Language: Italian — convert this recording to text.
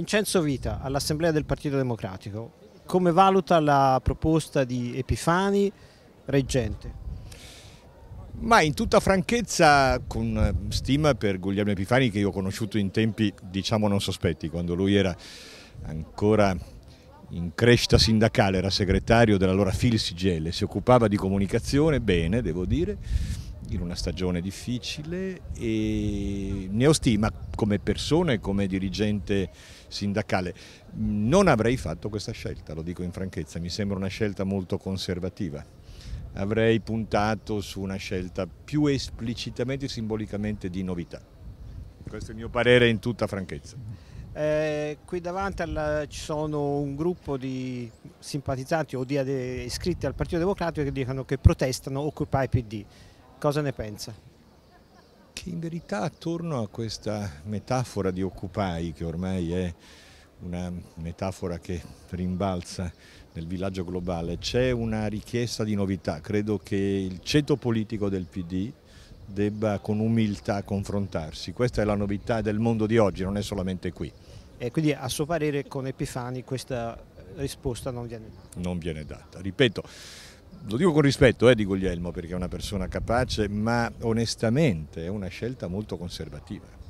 Vincenzo Vita, all'Assemblea del Partito Democratico, come valuta la proposta di Epifani reggente? Ma in tutta franchezza, con stima per Guglielmo Epifani, che io ho conosciuto in tempi diciamo non sospetti, quando lui era ancora in crescita sindacale, era segretario dell'allora Filsigel, si occupava di comunicazione, bene, devo dire, in una stagione difficile, e ne ho stima come persona e come dirigente sindacale. Non avrei fatto questa scelta, lo dico in franchezza, mi sembra una scelta molto conservativa. Avrei puntato su una scelta più esplicitamente e simbolicamente di novità. Questo è il mio parere in tutta franchezza. Eh, qui davanti alla, ci sono un gruppo di simpatizzanti o di iscritti al Partito Democratico che dicono che protestano Occupy PD. Cosa ne pensa? che in verità attorno a questa metafora di Occupy, che ormai è una metafora che rimbalza nel villaggio globale, c'è una richiesta di novità. Credo che il ceto politico del PD debba con umiltà confrontarsi. Questa è la novità del mondo di oggi, non è solamente qui. E quindi a suo parere con Epifani questa risposta non viene data? Non viene data. Ripeto, lo dico con rispetto eh, di Guglielmo perché è una persona capace, ma onestamente è una scelta molto conservativa.